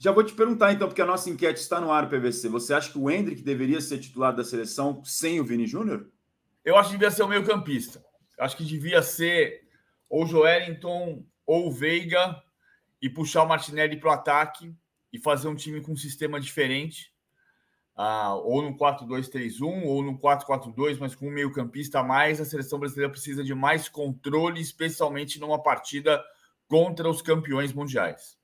Já vou te perguntar então, porque a nossa enquete está no ar, PVC. Você acha que o Hendrick deveria ser titular da seleção sem o Vini Júnior? Eu acho que devia ser o meio-campista. Acho que devia ser ou Joelinton ou Veiga e puxar o Martinelli para o ataque e fazer um time com um sistema diferente. Ah, ou no 4-2-3-1 ou no 4-4-2, mas com um meio-campista a mais, a seleção brasileira precisa de mais controle, especialmente numa partida contra os campeões mundiais.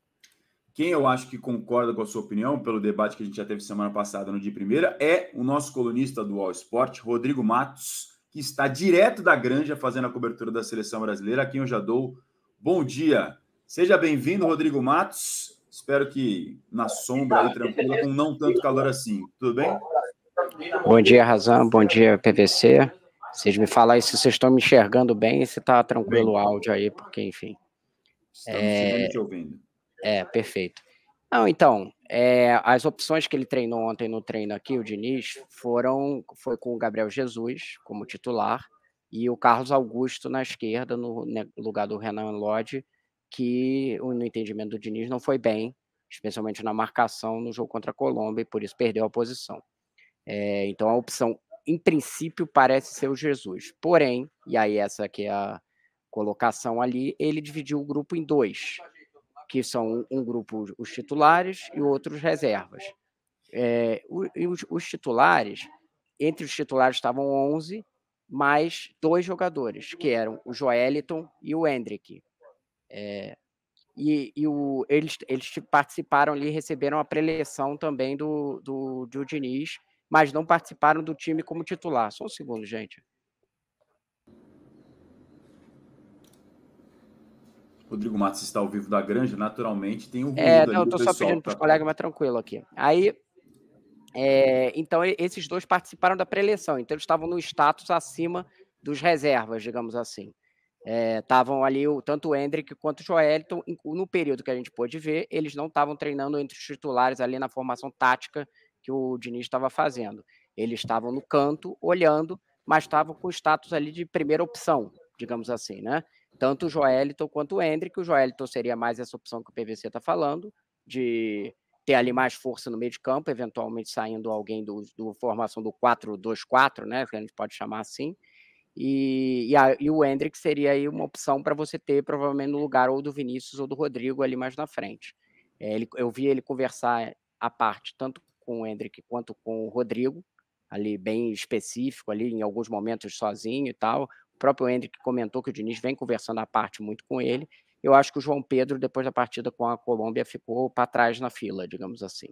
Quem eu acho que concorda com a sua opinião, pelo debate que a gente já teve semana passada no dia primeira, é o nosso colunista do All Sport, Rodrigo Matos, que está direto da granja fazendo a cobertura da seleção brasileira, a quem eu já dou bom dia. Seja bem-vindo, Rodrigo Matos. Espero que na sombra e tranquila, com não tanto calor assim. Tudo bem? Bom dia, Razão. Bom dia, PVC. Vocês me falarem se vocês estão me enxergando bem, se está tranquilo bem, o áudio aí, porque, enfim. Estamos é... te ouvindo. É, perfeito. Não, então, é, as opções que ele treinou ontem no treino aqui, o Diniz, foram foi com o Gabriel Jesus como titular e o Carlos Augusto na esquerda, no né, lugar do Renan Lodge, que no entendimento do Diniz não foi bem, especialmente na marcação no jogo contra a Colômbia, e por isso perdeu a posição. É, então a opção, em princípio, parece ser o Jesus. Porém, e aí essa que é a colocação ali, ele dividiu o grupo em dois que são um grupo os titulares e outros reservas. É, os, os, titulares, entre os titulares estavam 11, mais dois jogadores, que eram o Joeliton e o Hendrick. É, e, e o, eles, eles participaram ali, receberam a preleção também do, do, do Diniz, mas não participaram do time como titular. Só um segundo, gente. Rodrigo Matos está ao vivo da granja, naturalmente tem um é, ruído é, não, tô só pessoal, pedindo tá para os colegas, mas tranquilo aqui. Aí, é, então, esses dois participaram da pré-eleição, então eles estavam no status acima dos reservas, digamos assim. Estavam é, ali o, tanto o Hendrick quanto o Joelton, no período que a gente pôde ver, eles não estavam treinando entre os titulares ali na formação tática que o Diniz estava fazendo. Eles estavam no canto, olhando, mas estavam com status ali de primeira opção, digamos assim, né? tanto o Joeliton quanto o Hendrick. O Joeliton seria mais essa opção que o PVC está falando, de ter ali mais força no meio de campo, eventualmente saindo alguém do, do formação do 4-2-4, né, que a gente pode chamar assim. E, e, a, e o Hendrick seria aí uma opção para você ter provavelmente no lugar ou do Vinícius ou do Rodrigo ali mais na frente. É, ele, eu vi ele conversar à parte tanto com o Hendrick quanto com o Rodrigo, ali bem específico, ali em alguns momentos sozinho e tal próprio Hendrick comentou que o Diniz vem conversando à parte muito com ele. Eu acho que o João Pedro, depois da partida com a Colômbia, ficou para trás na fila, digamos assim.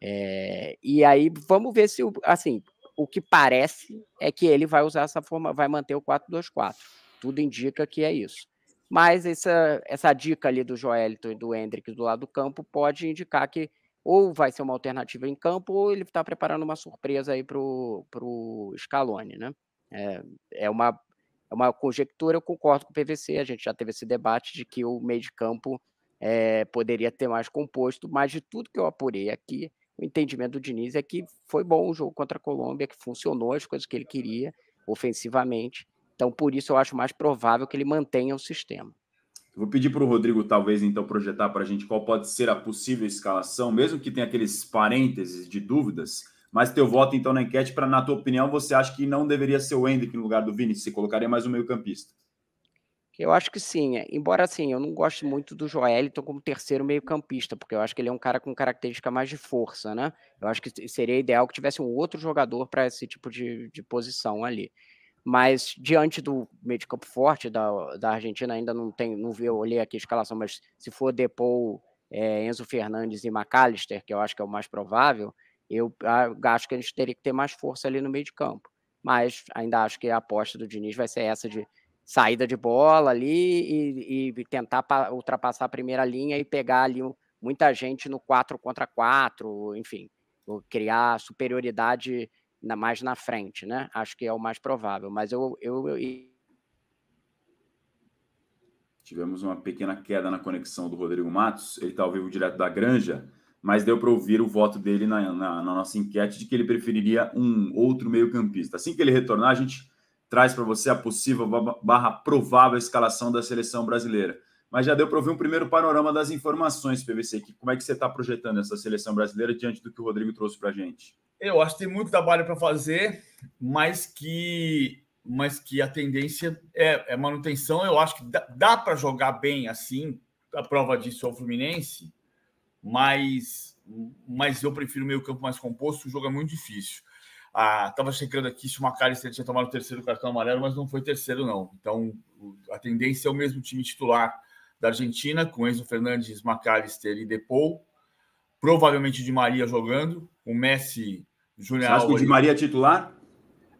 É, e aí vamos ver se, assim, o que parece é que ele vai usar essa forma, vai manter o 4-2-4. Tudo indica que é isso. Mas essa, essa dica ali do Joelito e do Hendrick do lado do campo pode indicar que ou vai ser uma alternativa em campo ou ele está preparando uma surpresa aí para o Scaloni, né? É, é uma é uma conjectura, eu concordo com o PVC, a gente já teve esse debate de que o meio de campo é, poderia ter mais composto, mas de tudo que eu apurei aqui, o entendimento do Diniz é que foi bom o jogo contra a Colômbia, que funcionou as coisas que ele queria ofensivamente, então por isso eu acho mais provável que ele mantenha o sistema. Eu vou pedir para o Rodrigo, talvez, então, projetar para a gente qual pode ser a possível escalação, mesmo que tenha aqueles parênteses de dúvidas, mas teu voto, então, na enquete, para, na tua opinião, você acha que não deveria ser o Hendrick no lugar do Vini? Se colocaria mais um meio-campista? Eu acho que sim, é. embora assim, eu não gosto muito do Joelito como terceiro meio-campista, porque eu acho que ele é um cara com característica mais de força, né? Eu acho que seria ideal que tivesse um outro jogador para esse tipo de, de posição ali. Mas diante do meio de campo forte da, da Argentina, ainda não tem, não vi, eu olhei aqui a escalação, mas se for Depou, é, Enzo Fernandes e McAllister, que eu acho que é o mais provável, ah, eu acho que a gente teria que ter mais força ali no meio de campo. Mas ainda acho que a aposta do Diniz vai ser essa de saída de bola ali e, e tentar ultrapassar a primeira linha e pegar ali muita gente no 4 contra 4, enfim, criar superioridade na, mais na frente, né? Acho que é o mais provável. Mas eu, eu, eu... Tivemos uma pequena queda na conexão do Rodrigo Matos. Ele está ao vivo direto da Granja mas deu para ouvir o voto dele na, na, na, nossa enquete de que ele preferiria um outro meio-campista. Assim que ele retornar, a gente traz para você a possível barra provável escalação da seleção brasileira. Mas já deu para ouvir um primeiro panorama das informações, PVC. Que, como é que você está projetando essa seleção brasileira diante do que o Rodrigo trouxe para a gente? Eu acho que tem muito trabalho para fazer, mas que, mas que a tendência é, é manutenção. Eu acho que dá, dá para jogar bem assim. A prova disso é o Fluminense mas, mas eu prefiro meio campo mais composto, o jogo é muito difícil. Ah, tava checando aqui se o Macalester tinha tomado o terceiro cartão amarelo, mas não foi terceiro, não. Então, a tendência é o mesmo time titular da Argentina, com Enzo Fernandes, Macalester e Depou. Provavelmente de Maria jogando, o Messi, Julian Você acha que de Maria é titular?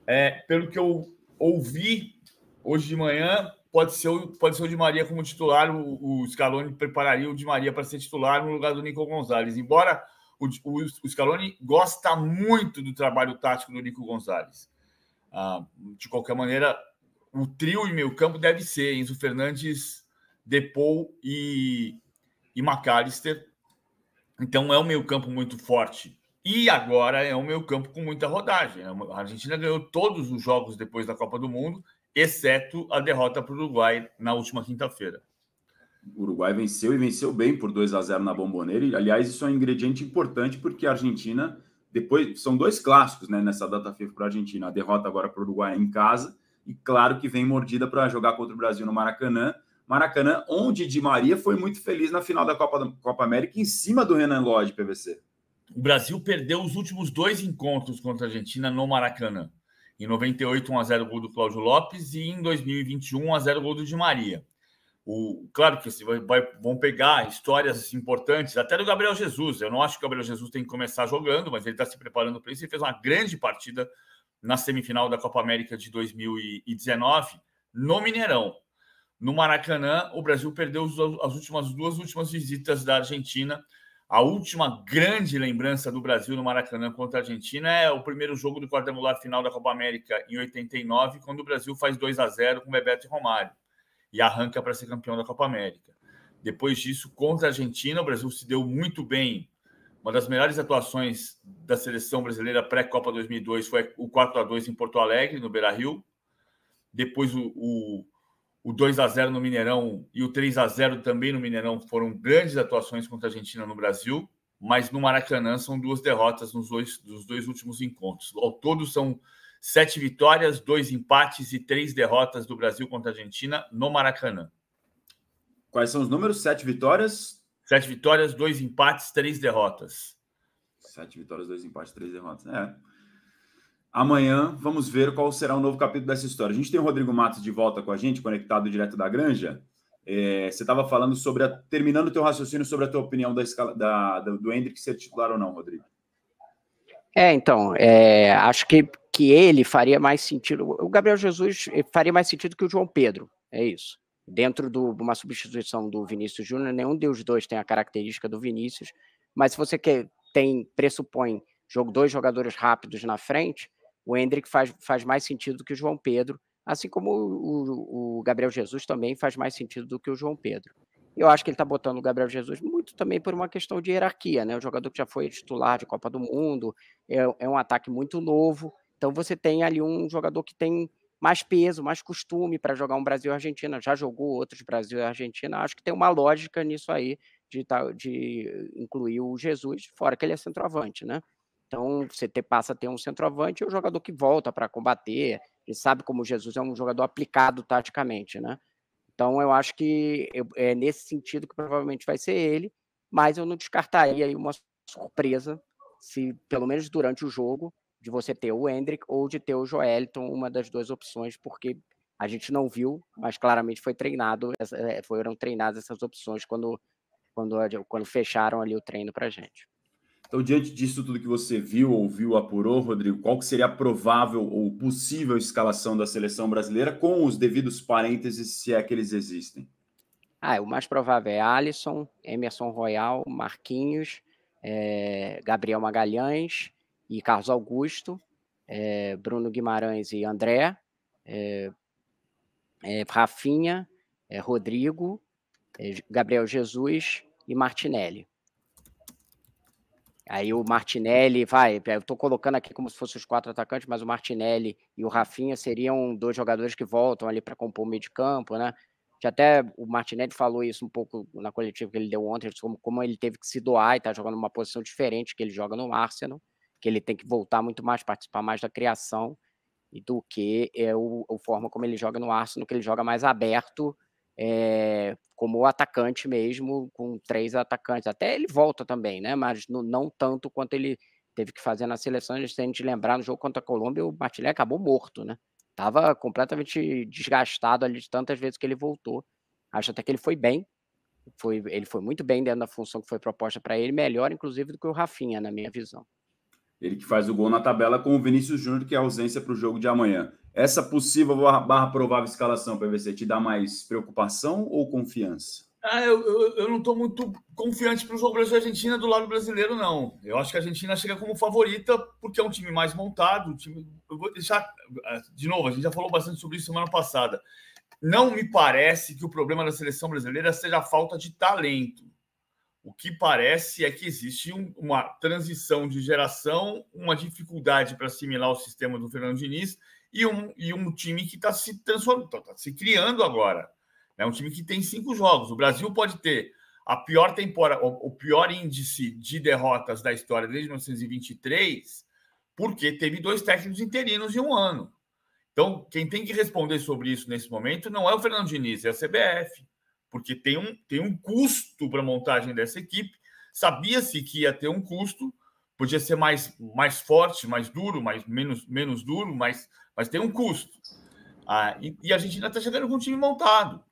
É, pelo que eu ouvi hoje de manhã, pode ser, o, pode ser o Di Maria como titular, o, o Scaloni prepararia o Di Maria para ser titular no lugar do Nico Gonzalez. Embora o, o, o Scaloni gosta muito do trabalho tático do Nico Gonzalez. Ah, de qualquer maneira, o trio em meio campo deve ser Enzo Fernandes, Depou e, e McAllister. Então é um meio campo muito forte. E agora é um meio campo com muita rodagem. A Argentina ganhou todos os jogos depois da Copa do Mundo exceto a derrota para o Uruguai na última quinta-feira. O Uruguai venceu e venceu bem por 2 a 0 na Bomboneira. E, aliás, isso é um ingrediente importante porque a Argentina, depois, são dois clássicos né, nessa data FIFA para a Argentina. A derrota agora para o Uruguai é em casa e, claro, que vem mordida para jogar contra o Brasil no Maracanã. Maracanã, onde Di Maria foi muito feliz na final da Copa, Copa América em cima do Renan Lodge, PVC. O Brasil perdeu os últimos dois encontros contra a Argentina no Maracanã. Em 98, 1x0 gol do Cláudio Lopes e em 2021, 1x0 gol do Di Maria. O, claro que vai, vai, vão pegar histórias assim, importantes, até do Gabriel Jesus. Eu não acho que o Gabriel Jesus tem que começar jogando, mas ele está se preparando para isso. Ele fez uma grande partida na semifinal da Copa América de 2019 no Mineirão. No Maracanã, o Brasil perdeu as últimas as duas últimas visitas da Argentina a última grande lembrança do Brasil no Maracanã contra a Argentina é o primeiro jogo do quadrangular final da Copa América em 89, quando o Brasil faz 2 a 0 com Bebeto e Romário e arranca para ser campeão da Copa América. Depois disso, contra a Argentina, o Brasil se deu muito bem. Uma das melhores atuações da seleção brasileira pré-Copa 2002 foi o 4 a 2 em Porto Alegre, no Beira-Rio. Depois o, o o 2 a 0 no Mineirão e o 3 a 0 também no Mineirão foram grandes atuações contra a Argentina no Brasil, mas no Maracanã são duas derrotas nos dois, dois últimos encontros. Ao todo são sete vitórias, dois empates e três derrotas do Brasil contra a Argentina no Maracanã. Quais são os números? Sete vitórias? Sete vitórias, dois empates, três derrotas. Sete vitórias, dois empates, três derrotas. É. Amanhã vamos ver qual será o novo capítulo dessa história. A gente tem o Rodrigo Matos de volta com a gente, conectado direto da Granja. É, você estava falando sobre, a, terminando o teu raciocínio sobre a tua opinião da escala, da, do, do Hendrick ser titular ou não, Rodrigo. É, então, é, acho que, que ele faria mais sentido, o Gabriel Jesus faria mais sentido que o João Pedro, é isso. Dentro de uma substituição do Vinícius Júnior, nenhum dos dois tem a característica do Vinícius, mas se você quer, tem, pressupõe jogo dois jogadores rápidos na frente, o Hendrick faz, faz mais sentido do que o João Pedro, assim como o, o, Gabriel Jesus também faz mais sentido do que o João Pedro. Eu acho que ele está botando o Gabriel Jesus muito também por uma questão de hierarquia, né? O jogador que já foi titular de Copa do Mundo, é, é um ataque muito novo, então você tem ali um jogador que tem mais peso, mais costume para jogar um Brasil-Argentina, já jogou outros Brasil-Argentina, acho que tem uma lógica nisso aí de, de incluir o Jesus, fora que ele é centroavante, né? Então, você ter, passa a ter um centroavante e um jogador que volta para combater. Ele sabe como Jesus é um jogador aplicado taticamente, né? Então, eu acho que eu, é nesse sentido que provavelmente vai ser ele, mas eu não descartaria aí uma surpresa se, pelo menos durante o jogo, de você ter o Hendrick ou de ter o Joelton, uma das duas opções, porque a gente não viu, mas claramente foi treinado, é, foram treinadas essas opções quando, quando, quando fecharam ali o treino para gente. Então, diante disso tudo que você viu, ouviu, apurou, Rodrigo, qual que seria a provável ou possível escalação da seleção brasileira com os devidos parênteses, se é que eles existem? Ah, o mais provável é Alisson, Emerson Royal, Marquinhos, é, Gabriel Magalhães e Carlos Augusto, é, Bruno Guimarães e André, é, é, Rafinha, é, Rodrigo, é, Gabriel Jesus e Martinelli. Aí o Martinelli, vai, eu estou colocando aqui como se fossem os quatro atacantes, mas o Martinelli e o Rafinha seriam dois jogadores que voltam ali para compor o meio de campo, né? Que até o Martinelli falou isso um pouco na coletiva que ele deu ontem, como, como ele teve que se doar e está jogando uma posição diferente que ele joga no Arsenal, que ele tem que voltar muito mais, participar mais da criação do que é o, a forma como ele joga no Arsenal, que ele joga mais aberto, é, como atacante mesmo, com três atacantes. Até ele volta também, né? Mas no, não tanto quanto ele teve que fazer na seleção. A gente lembrar, no jogo contra a Colômbia, o Martinelli acabou morto, né? Estava completamente desgastado ali de tantas vezes que ele voltou. Acho até que ele foi bem. Foi, ele foi muito bem dentro da função que foi proposta para ele, melhor, inclusive, do que o Rafinha, na minha visão. Ele que faz o gol na tabela com o Vinícius Júnior, que é ausência para o jogo de amanhã. Essa possível barra provável escalação, para PVC, te dá mais preocupação ou confiança? Ah, eu, eu, eu não estou muito confiante para os jogo da Argentina do lado brasileiro, não. Eu acho que a Argentina chega como favorita porque é um time mais montado. Um time... Eu vou deixar. Ah, de novo, a gente já falou bastante sobre isso semana passada. Não me parece que o problema da seleção brasileira seja a falta de talento. O que parece é que existe um, uma transição de geração, uma dificuldade para assimilar o sistema do Fernando Diniz e um, e um time que está se transformando, então, está se criando agora. É um time que tem cinco jogos. O Brasil pode ter a pior temporada, o pior índice de derrotas da história desde 1923, porque teve dois técnicos interinos em um ano. Então, quem tem que responder sobre isso nesse momento não é o Fernando Diniz, é a CBF, porque tem um, tem um custo para a montagem dessa equipe. Sabia-se que ia ter um custo, podia ser mais, mais forte, mais duro, mais, menos, menos duro, mas, mas tem um custo. Ah, e, e a Argentina está chegando com um time montado.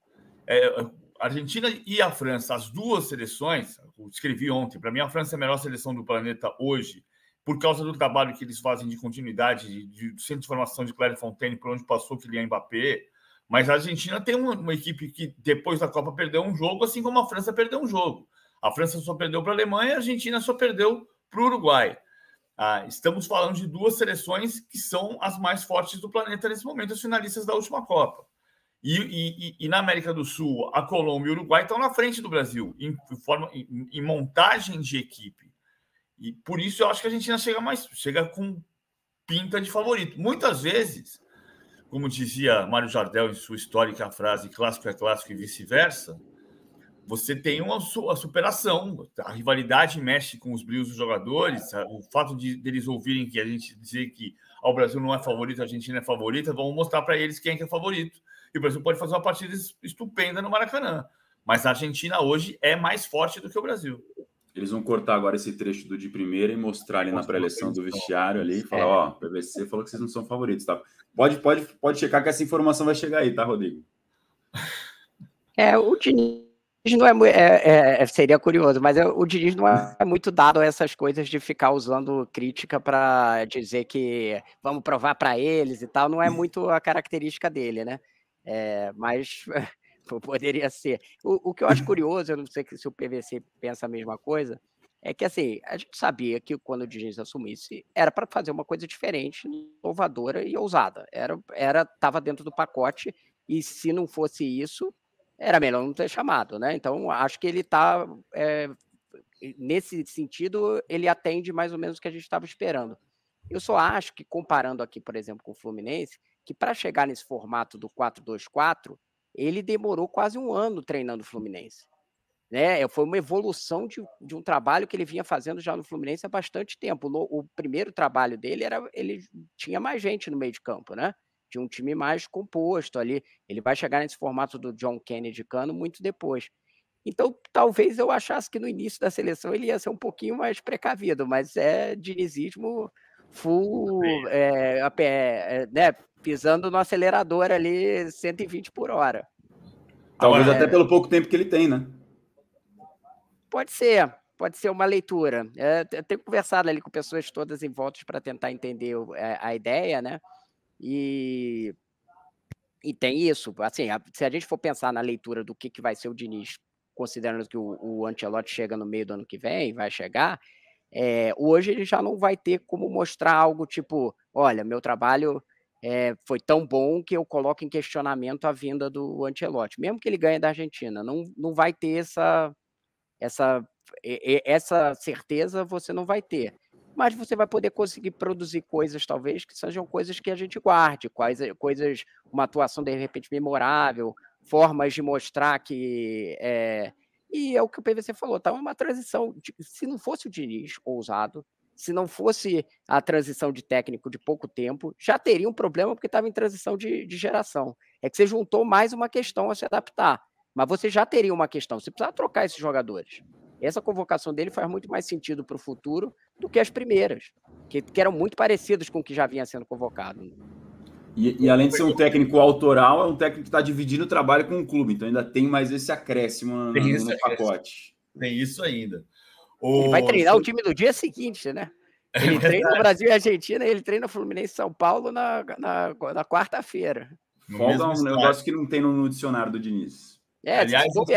É, a Argentina e a França, as duas seleções, escrevi ontem, para mim a França é a melhor seleção do planeta hoje, por causa do trabalho que eles fazem de continuidade, de, de centro de formação de Claire Fontaine, por onde passou Kylian Mbappé. Mas a Argentina tem uma, uma equipe que depois da Copa perdeu um jogo, assim como a França perdeu um jogo. A França só perdeu para a Alemanha, a Argentina só perdeu para o Uruguai. Ah, estamos falando de duas seleções que são as mais fortes do planeta nesse momento, as finalistas da última Copa. E, e, e, na América do Sul, a Colômbia e o Uruguai estão na frente do Brasil, em, forma, em, em montagem de equipe. E por isso eu acho que a Argentina chega mais, chega com pinta de favorito. Muitas vezes, como dizia Mário Jardel em sua histórica frase clássico é clássico e vice-versa, você tem uma a superação. A rivalidade mexe com os brilhos dos jogadores. É. O fato de deles ouvirem que a gente dizer que ah, o Brasil não é favorito, a Argentina é favorita, vamos mostrar para eles quem é que é favorito. E o Brasil pode fazer uma partida estupenda no Maracanã. Mas a Argentina hoje é mais forte do que o Brasil. Eles vão cortar agora esse trecho do de primeira e mostrar ali na pré eleição do então. vestiário ali, falar, é. ó, o PVC falou que vocês não são favoritos, tá? Pode, pode, pode checar que essa informação vai chegar aí, tá, Rodrigo? É, o Diniz Diniz não é, é, é, é, seria curioso, mas o Diniz não é, é muito dado a essas coisas de ficar usando crítica para dizer que vamos provar para eles e tal, não é muito a característica dele, né? É, mas poderia ser. O, o, que eu acho curioso, eu não sei se o PVC pensa a mesma coisa, é que assim, a gente sabia que quando o Diniz assumisse, era para fazer uma coisa diferente, inovadora e ousada. Era estava dentro do pacote e se não fosse isso, era melhor não ter chamado, né? Então, acho que ele está. É, eh, nesse sentido, ele atende mais ou menos o que a gente estava esperando. Eu só acho que, comparando aqui, por exemplo, com o Fluminense, que para chegar nesse formato do 4-2-4, ele demorou quase um ano treinando o Fluminense. Né? Foi uma evolução de, de, um trabalho que ele vinha fazendo já no Fluminense há bastante tempo. No, o primeiro trabalho dele era ele tinha mais gente no meio de campo, né? de um time mais composto ali. Ele vai chegar nesse formato do John Kennedy Cano muito depois. Então, talvez eu achasse que no início da seleção ele ia ser um pouquinho mais precavido, mas é dinizismo full, é, é, né, pisando no acelerador ali 120 por hora. Talvez é, até pelo pouco tempo que ele tem, né? Pode ser, pode ser uma leitura. É, eu tenho conversado ali com pessoas todas em volta para tentar entender a, eh, a ideia, né? E, e tem isso. Assim, a, se a gente for pensar na leitura do que, que vai ser o Diniz, considerando que o, o chega no meio do ano que vem, vai chegar, é, hoje ele já não vai ter como mostrar algo tipo, olha, meu trabalho é, foi tão bom que eu coloco em questionamento a vinda do Ancelotti, mesmo que ele ganhe da Argentina, não, não vai ter essa, essa, essa certeza, você não vai ter mas você vai poder conseguir produzir coisas, talvez, que sejam coisas que a gente guarde, quais, eh, coisas, uma atuação de repente memorável, formas de mostrar que. É... E é o que o PVC falou, tá uma transição. De, se não fosse o Diniz ousado, se não fosse a transição de técnico de pouco tempo, já teria um problema porque estava em transição de, de, geração. É que você juntou mais uma questão a se adaptar. Mas você já teria uma questão. Você precisa trocar esses jogadores. Essa convocação dele faz muito mais sentido para o futuro do que as primeiras, que, que eram muito parecidas com o que já vinha sendo convocado. Né? E, e, além de ser um técnico autoral, é um técnico que está dividindo o trabalho com o clube, então ainda tem mais esse acréscimo no, tem isso, no pacote. Tem isso ainda. O... Ele vai treinar o time do dia seguinte, né? É ele treina o Brasil e a Argentina, ele treina o Fluminense e São Paulo na, na, na quarta-feira. Falta um negócio que não tem no dicionário do Diniz. É, Aliás, desculpa,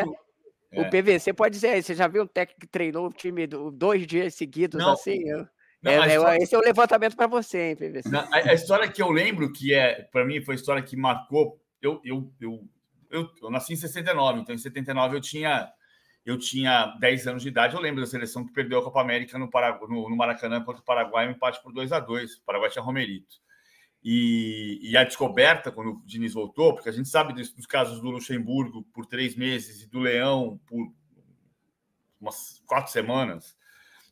o é. PVC pode ser, você já viu um técnico que treinou o time dois dias seguidos não, assim? não, é, né, história... Esse é o levantamento para você, hein, PVC? a, a, história que eu lembro, que é, para mim, foi a história que marcou. Eu, eu, eu, eu, eu nasci em 69, então em 79 eu tinha eu tinha 10 anos de idade. Eu lembro da seleção que perdeu a Copa América no, Paragu no, no Maracanã contra o Paraguai, um empate por 2 a 2 O Paraguai tinha Romerito e, e, a descoberta quando o Diniz voltou, porque a gente sabe dos, dos casos do Luxemburgo por três meses e do Leão por umas quatro semanas,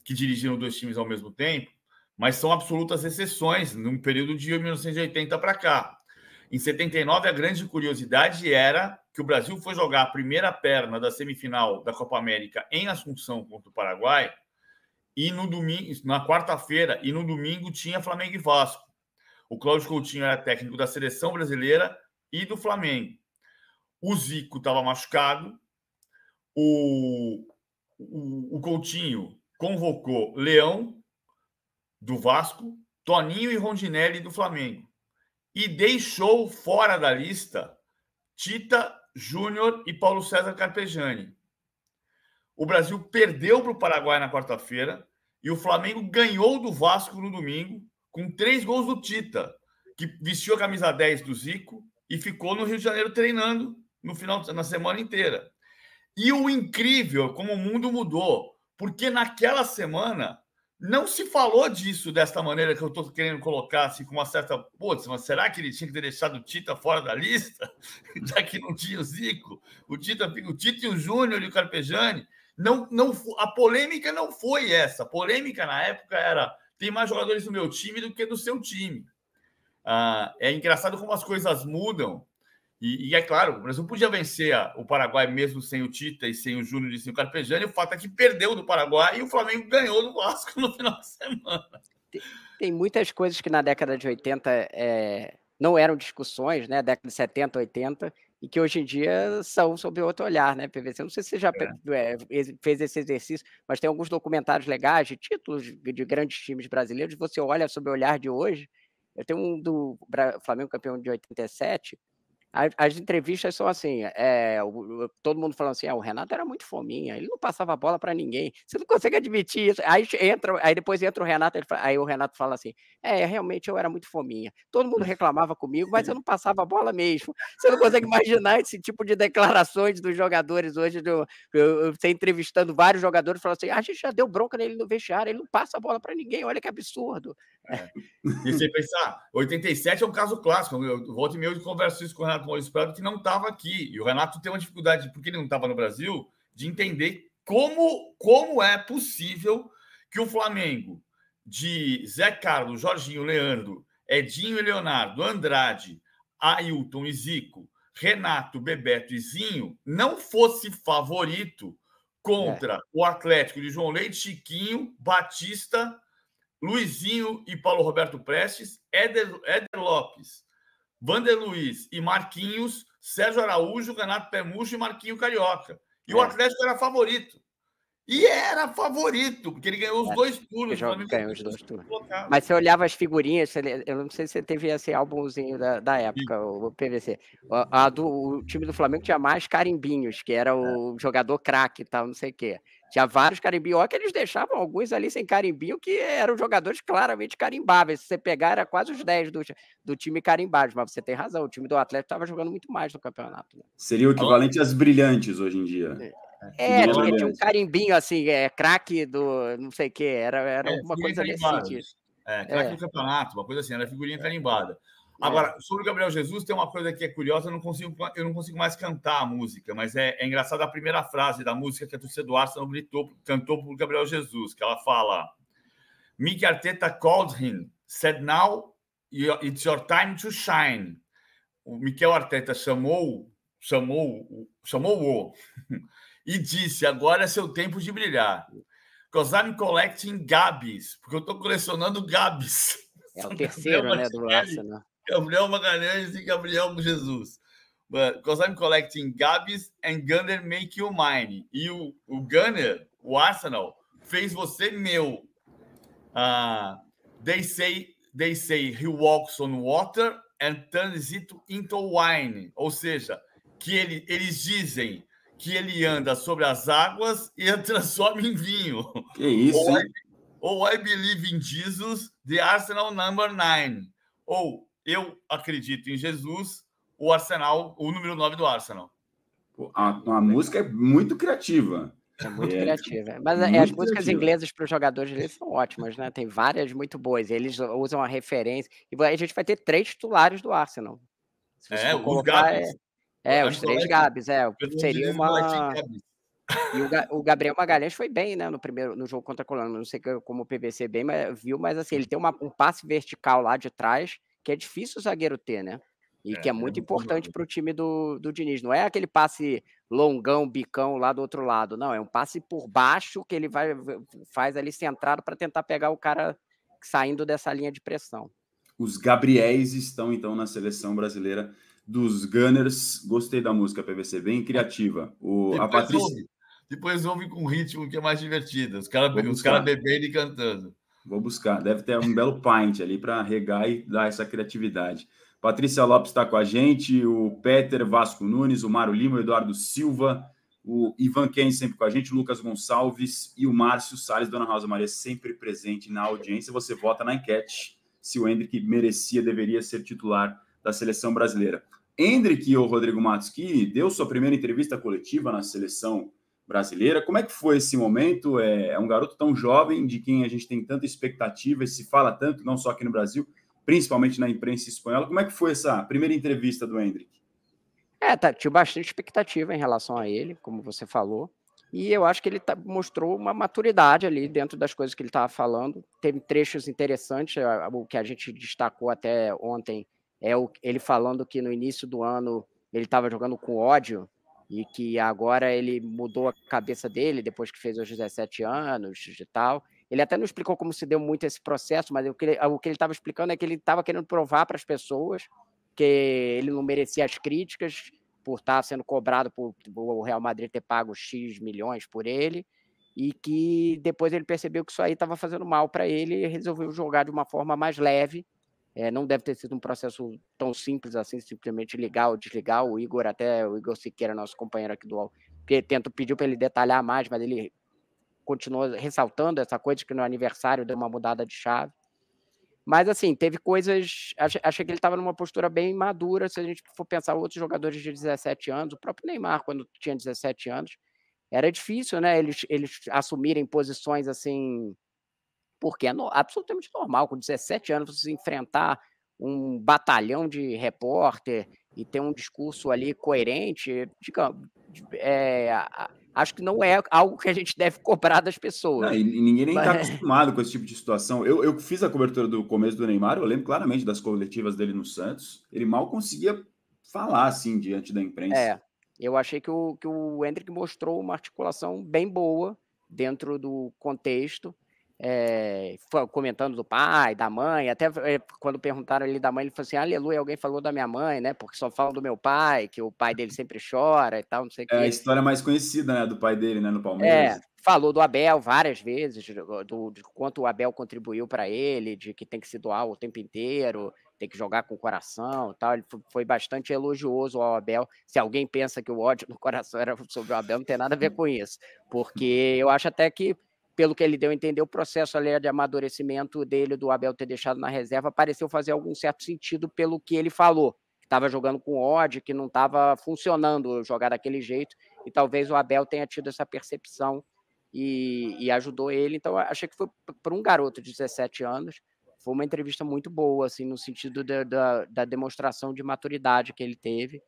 que dirigiram dois times ao mesmo tempo, mas são absolutas exceções num período de 1980 para cá. Em 79, a grande curiosidade era que o Brasil foi jogar a primeira perna da semifinal da Copa América em Assunção contra o Paraguai, e no domingo, na quarta-feira, e no domingo tinha Flamengo e Vasco. O Cláudio Coutinho era técnico da seleção brasileira e do Flamengo. O Zico estava machucado. O, o, o Coutinho convocou Leão, do Vasco, Toninho e Rondinelli, do Flamengo. E deixou fora da lista Tita, Júnior e Paulo César Carpejani. O Brasil perdeu para o Paraguai na quarta-feira e o Flamengo ganhou do Vasco no domingo com três gols do Tita, que vestiu a camisa 10 do Zico e ficou no Rio de Janeiro treinando no final na semana inteira. E o incrível como o mundo mudou, porque naquela semana não se falou disso desta maneira que eu estou querendo colocar, assim, com uma certa. Putz, mas será que ele tinha que ter deixado o Tita fora da lista? Já que não tinha o Zico, o Tita, o Tita e o Júnior e o Carpejani. Não, não, a polêmica não foi essa. A polêmica na época era tem mais jogadores no meu time do que no seu time. Ah, é engraçado como as coisas mudam. E, e é claro, o Brasil podia vencer o Paraguai mesmo sem o Tita e sem o Júnior e sem o Carpegiani. O fato é que perdeu do Paraguai e o Flamengo ganhou do Vasco no final de semana. Tem, tem muitas coisas que na década de 80 é, não eram discussões, né? Década de 70, 80, e que hoje em dia são sob outro olhar, né, PVC? Eu não sei se você já é. é fez esse exercício, mas tem alguns documentários legais de títulos de grandes times brasileiros, você olha sob o olhar de hoje. Eu tenho um do Flamengo campeão de 87, as, as entrevistas são assim, é, o, todo mundo falando assim, ah, o Renato era muito fominha, ele não passava a bola para ninguém. Você não consegue admitir isso. Aí entra, aí depois entra o Renato, aí o Renato fala assim, é, realmente eu era muito fominha. Todo mundo reclamava comigo, mas eu não passava a bola mesmo. Você não consegue imaginar esse tipo de declarações dos jogadores hoje. Do, eu, você entrevistando vários jogadores, falando assim, ah, a gente já deu bronca nele no vestiário, ele não passa a bola para ninguém, olha que absurdo. É. E você pensar, 87 ah, é um caso clássico. Eu volto e meio de converso isso com o Renato Maurício Prado, que não estava aqui. E o Renato tem uma dificuldade, porque ele não estava no Brasil, de entender como, como é possível que o Flamengo, de Zé Carlos, Jorginho, Leandro, Edinho e Leonardo, Andrade, Ailton e Zico, Renato, Bebeto e Zinho, não fosse favorito contra é. o Atlético de João Leite, Chiquinho, Batista Luizinho e Paulo Roberto Prestes, Éder, Éder Lopes, Vander Luiz e Marquinhos, Sérgio Araújo, Renato Permucho e Marquinho Carioca. E é. o Atlético era favorito. E era favorito, porque ele ganhou os é. dois turnos. ganhou os dois turnos. Mas você olhava as figurinhas, eu não sei se você teve esse álbumzinho da, da época, Sim. o PVC. a do, o time do Flamengo tinha mais carimbinhos, que era é. o é. jogador craque e tal, não sei o quê. Tinha vários carimbinhos que eles deixavam alguns ali sem carimbinho, que eram jogadores claramente carimbáveis. Se você pegar, era quase os 10 do, do time carimbado. Mas você tem razão, o time do Atlético estava jogando muito mais no campeonato. Né? Seria o equivalente às brilhantes hoje em dia. É, é, é tinha, tinha, um carimbinho assim, é, craque do não sei o que, era, era é, alguma coisa nesse sentido. É, craque é. do campeonato, uma coisa assim, era figurinha é. carimbada. Agora, sobre o Gabriel Jesus, tem uma coisa que é curiosa, eu não consigo, eu não consigo mais cantar a música, mas é, é engraçada a primeira frase da música que a torcida do Arsenal gritou, cantou por Gabriel Jesus, que ela fala: Mick Arteta called him, said now it's your time to shine. O Miquel Arteta chamou, chamou, chamou o e disse: agora é seu tempo de brilhar. Because I'm collecting Gabs, porque eu estou colecionando Gabs. É o terceiro, né, do Arsenal. Gabriel Magalhães é e Gabriel é Jesus. But because I'm collecting Gabs and Gunner make you mine. E o, o Gunner, o Arsenal, fez você meu. Uh, they say they say he walks on water and turns it into wine. Ou seja, que ele, eles dizem que ele anda sobre as águas e a transforma em vinho. Que isso, ou, I, ou I believe in Jesus, the Arsenal number nine. Ou eu acredito em Jesus, o Arsenal, o número 9 do Arsenal. A, a música é muito criativa. É muito é, criativa. Mas é, muito é, as músicas inglesas para os jogadores eles são ótimas, né? Tem várias muito boas. Eles usam a referência. E a gente vai ter três titulares do Arsenal. é, os colocar, Gabs. É, é os três Gabs. É, seria uma. E o, Ga o, Gabriel Magalhães foi bem, né? No primeiro no jogo contra a Colômbia. Não sei como o PVC bem, mas viu, mas assim, ele tem uma, um passe vertical lá de trás que é difícil o zagueiro ter, né? E é, que é, é, é muito é importante para o time do, do Diniz. Não é aquele passe longão, bicão lá do outro lado, não. É um passe por baixo que ele vai faz ali centrado para tentar pegar o cara saindo dessa linha de pressão. Os Gabriéis estão então na seleção brasileira dos Gunners. Gostei da música PVC, bem criativa. O, depois a Patrícia. Ouve, depois ouve com um ritmo que é mais divertido. Os caras cara bebendo e cantando. Vou buscar. Deve ter um belo pint ali para regar e dar essa criatividade. Patrícia Lopes está com a gente, o Peter Vasco Nunes, o Mário Lima, o Eduardo Silva, o Ivan Ken sempre com a gente, o Lucas Gonçalves e o Márcio Salles, Dona Rosa Maria, sempre presente na audiência. Você vota na enquete se o Hendrick merecia, deveria ser titular da seleção brasileira. Hendrick, o Rodrigo Matos, que deu sua primeira entrevista coletiva na seleção brasileira. Como é que foi esse momento? É, é, um garoto tão jovem, de quem a gente tem tanta expectativa e se fala tanto, não só aqui no Brasil, principalmente na imprensa espanhola. Como é que foi essa primeira entrevista do Hendrick? É, tá, tinha bastante expectativa em relação a ele, como você falou. E eu acho que ele tá, mostrou uma maturidade ali dentro das coisas que ele estava falando. Teve trechos interessantes, o que a gente destacou até ontem é o, ele falando que no início do ano ele estava jogando com ódio e que agora ele mudou a cabeça dele depois que fez os 17 anos e tal. Ele até não explicou como se deu muito esse processo, mas o que ele estava explicando é que ele estava querendo provar para as pessoas que ele não merecia as críticas por estar tá sendo cobrado por o Real Madrid ter pago X milhões por ele e que depois ele percebeu que isso aí estava fazendo mal para ele e resolveu jogar de uma forma mais leve é, não deve ter sido um processo tão simples assim, simplesmente ligar ou desligar. O Igor, até o Igor Siqueira, nosso companheiro aqui do UOL, tento, pediu para ele detalhar mais, mas ele continuou ressaltando essa coisa que no aniversário deu uma mudada de chave. Mas, assim, teve coisas. Achei que ele estava numa postura bem madura. Se a gente for pensar outros jogadores de 17 anos, o próprio Neymar, quando tinha 17 anos, era difícil, né? Eles, eles assumirem posições assim porque é no, absolutamente normal, com 17 anos, você enfrentar um batalhão de repórter e ter um discurso ali coerente, digamos, é, acho que não é algo que a gente deve cobrar das pessoas. Não, e ninguém nem está Mas... acostumado com esse tipo de situação. Eu, eu fiz a cobertura do começo do Neymar, eu lembro claramente das coletivas dele no Santos. Ele mal conseguia falar assim diante da imprensa. É, eu achei que o, que o Hendrick mostrou uma articulação bem boa dentro do contexto é, comentando do pai, da mãe, até eh, quando perguntaram ele da mãe, ele falou assim, aleluia, alguém falou da minha mãe, né, porque só falam do meu pai, que o pai dele sempre chora e tal, não sei o é que. É a história mais conhecida, né, do pai dele, né, no é, Palmeiras. É, falou do Abel várias vezes, do, de quanto o Abel contribuiu para ele, de que tem que se doar o tempo inteiro, tem que jogar com o coração tal. Ele foi bastante elogioso ao Abel. Se alguém pensa que o ódio no coração era sobre o Abel, não tem nada a ver com isso. Porque eu acho até que pelo que ele deu a entender, o processo ali de amadurecimento dele, do Abel ter deixado na reserva, pareceu fazer algum certo sentido pelo que ele falou. Estava jogando com ódio, que não estava funcionando jogar daquele jeito, e talvez o Abel tenha tido essa percepção e, e ajudou ele. Então, achei que foi para um garoto de 17 anos, foi uma entrevista muito boa, assim, no sentido da, da, da demonstração de maturidade que ele teve.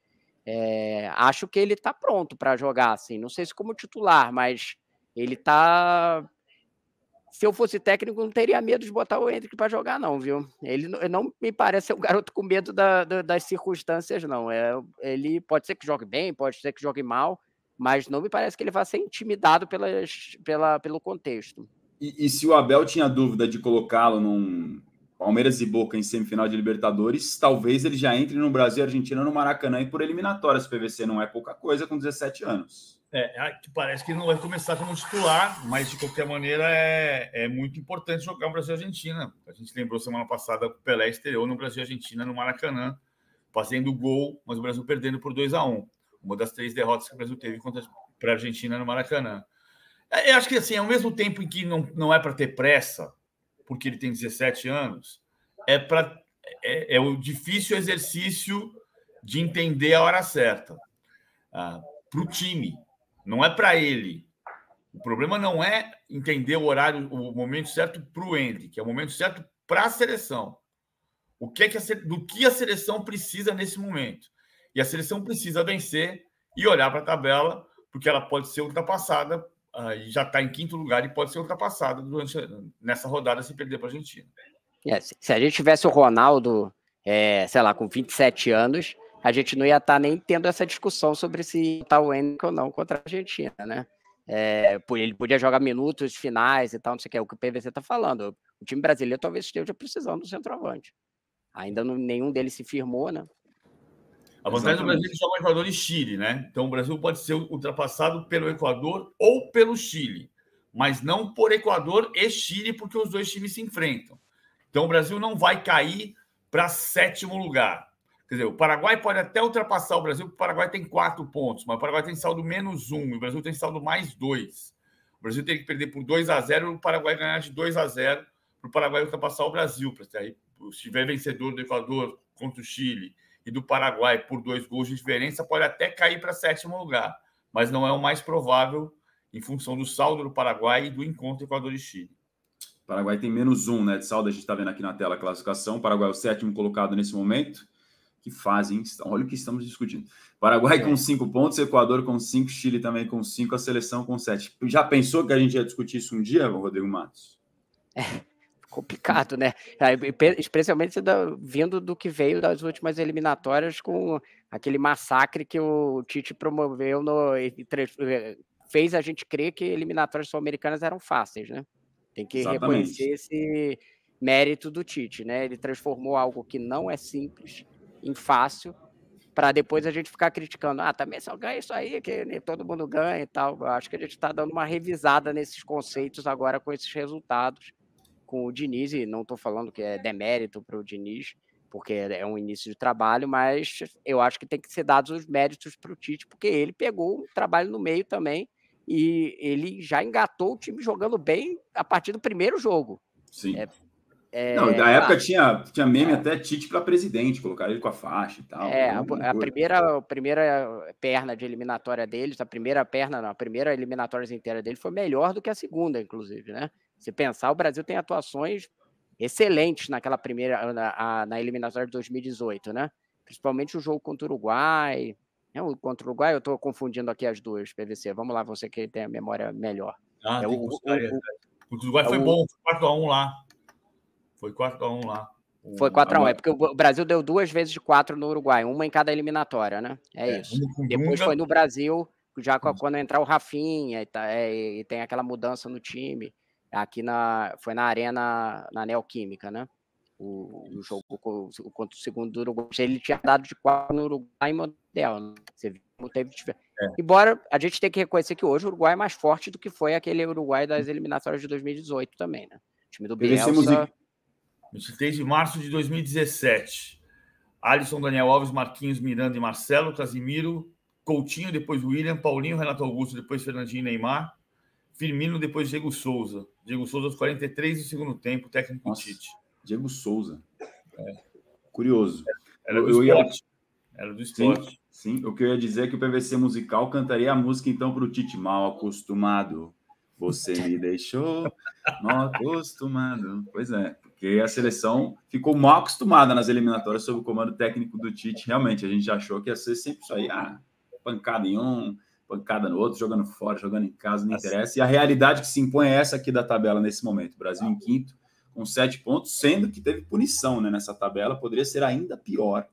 É, acho que ele está pronto para jogar, assim. Não sei se como titular, mas ele está se eu fosse técnico, não teria medo de botar o Hendrick para jogar, não, viu? Ele, ele não me parece ser um garoto com medo da, da, das circunstâncias, não. É, ele pode ser que jogue bem, pode ser que jogue mal, mas não me parece que ele vá ser intimidado pelas, pela, pelo contexto. E, e se o Abel tinha dúvida de colocá-lo num Palmeiras e Boca em semifinal de Libertadores, talvez ele já entre no Brasil e Argentina no Maracanã e por eliminatórias PVC não é pouca coisa com 17 anos. É, ah, que parece que não vai começar como titular, mas de qualquer maneira é, é muito importante jogar o Brasil e Argentina. A gente lembrou semana passada que o Pelé estreou no Brasil e Argentina no Maracanã, fazendo gol, mas o Brasil perdendo por 2 a 1 Uma das três derrotas que o Brasil teve contra a Argentina no Maracanã. É, eu acho que assim, ao mesmo tempo em que não, não é para ter pressa, porque ele tem 17 anos, é para é, é, o difícil exercício de entender a hora certa. Ah, para o time, não é para ele. O problema não é entender o horário, o momento certo para o Andy, que é o momento certo para a seleção. O que é que a, do que a seleção precisa nesse momento? E a seleção precisa vencer e olhar para a tabela, porque ela pode ser ultrapassada ah, e já está em quinto lugar e pode ser ultrapassada durante, nessa rodada se perder para a Argentina. É, se a gente tivesse o Ronaldo, é, sei lá, com 27 anos, a gente não ia estar tá nem tendo essa discussão sobre se tá o Henrique ou não contra a Argentina, né? É, ele podia jogar minutos finais e tal, não sei o que, é o que o PVC está falando. O time brasileiro talvez esteja precisando do centroavante. Ainda não, nenhum deles se firmou, né? A vantagem do Brasil é só é um Equador e Chile, né? Então o Brasil pode ser ultrapassado pelo Equador ou pelo Chile, mas não por Equador e Chile, porque os dois times se enfrentam. Então o Brasil não vai cair para sétimo lugar. Quer dizer, o Paraguai pode até ultrapassar o Brasil, porque o Paraguai tem quatro pontos, mas o Paraguai tem saldo menos um, e o Brasil tem saldo mais dois. O Brasil tem que perder por 2 a 0 o Paraguai ganhar de 2 a 0 para o Paraguai ultrapassar o Brasil. se tiver vencedor do Equador contra o Chile e do Paraguai por dois gols de diferença, pode até cair para sétimo lugar, mas não é o mais provável em função do saldo do Paraguai e do encontro Equador e Chile. O Paraguai tem menos um né, de saldo, a gente está vendo aqui na tela a classificação. O Paraguai é o sétimo colocado nesse momento. Que fazem, olha o que estamos discutindo. Paraguai é. com cinco pontos, Equador com cinco, Chile também com cinco, a seleção com sete. Já pensou que a gente ia discutir isso um dia, Rodrigo Matos? É complicado, né? É, especialmente vindo do que veio das últimas eliminatórias com aquele massacre que o Tite promoveu no, é, fez a gente crer que eliminatórias sul-americanas eram fáceis, né? Tem que Exatamente. reconhecer esse mérito do Tite, né? Ele transformou algo que não é simples em fácil, para depois a gente ficar criticando. Ah, também só ganha isso aí, que todo mundo ganha e tal. Eu acho que a gente está dando uma revisada nesses conceitos agora com esses resultados, com o Diniz, e não estou falando que é demérito para o Diniz, porque é, é um início de trabalho, mas eu acho que tem que ser dados os méritos para o Tite, porque ele pegou um trabalho no meio também e ele já engatou o time jogando bem a partir do primeiro jogo. Sim. É, é, não, na época tinha, tinha meme é. até Tite para presidente, colocar ele com a faixa e tal. É, né, a, a primeira, assim. a primeira perna de eliminatória deles, a primeira perna, não, a primeira eliminatória inteira dele foi melhor do que a segunda, inclusive, né? Se pensar, o Brasil tem atuações excelentes naquela primeira, na, na eliminatória de 2018, né? Principalmente o jogo contra o Uruguai. Né? O contra o Uruguai, eu estou confundindo aqui as duas, PVC. Vamos lá, você que tem a memória melhor. Ah, é, o, o, o, o, Uruguai é foi bom, foi 4x1 lá. Foi 4x1 lá. O, Foi 4x1, é porque o Brasil deu duas vezes de 4 no Uruguai, uma em cada eliminatória, né? É, é isso. Depois foi no Brasil, já quando entrar o Rafinha e, tá, é, e, tem aquela mudança no time. Aqui na, foi na Arena, na Neoquímica, né? O, o jogo contra o segundo do Uruguai. Ele tinha dado de 4 no Uruguai em Montevideo. Né? Você viu como teve É. Embora a gente tenha que reconhecer que hoje o Uruguai é mais forte do que foi aquele Uruguai das eliminatórias de 2018 também, né? O time do Bielsa... 23 de março de 2017. Alisson, Daniel Alves, Marquinhos, Miranda e Marcelo, Casimiro, Coutinho, depois William, Paulinho, Renato Augusto, depois Fernandinho e Neymar, Firmino, depois Diego Souza. Diego Souza aos 43 do segundo tempo, técnico Nossa, Tite. Diego Souza. É. Curioso. Era do eu, esporte. Ia... Era do esporte. Sim, sim, o que eu ia dizer é que o PVC musical cantaria a música então para o Tite, mal acostumado. Você me deixou mal acostumado. Pois é, porque a seleção ficou mal acostumada nas eliminatórias sob o comando técnico do Tite. Realmente, a gente achou que ia ser sempre isso aí, ah, pancada em um, pancada no outro, jogando fora, jogando em casa, não assim. interessa. E a realidade que se impõe é essa aqui da tabela nesse momento. Brasil em quinto, com sete pontos, sendo que teve punição né, nessa tabela, poderia ser ainda pior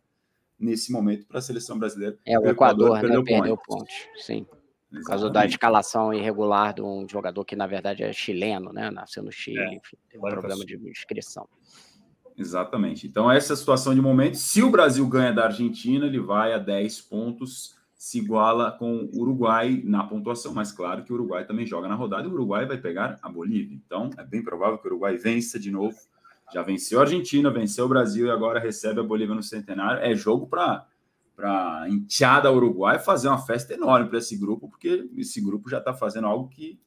nesse momento para a seleção brasileira. É, o Equador, Equador né, perdeu, pontos. Ponto. Sim. Exatamente. Por causa da escalação irregular de um jogador que, na verdade, é chileno, né? Nasceu no é, Chile, é, enfim, tem um problema de inscrição. Exatamente. Então, essa é a situação de momento. Se o Brasil ganha da Argentina, ele vai a 10 pontos, se iguala com o Uruguai na pontuação, mas claro que o Uruguai também joga na rodada e o Uruguai vai pegar a Bolívia. Então, é bem provável que o Uruguai vença de novo. Já venceu a Argentina, venceu o Brasil e agora recebe a Bolívia no centenário. É jogo para para a enteada Uruguai fazer uma festa enorme para esse grupo, porque esse grupo já está fazendo algo que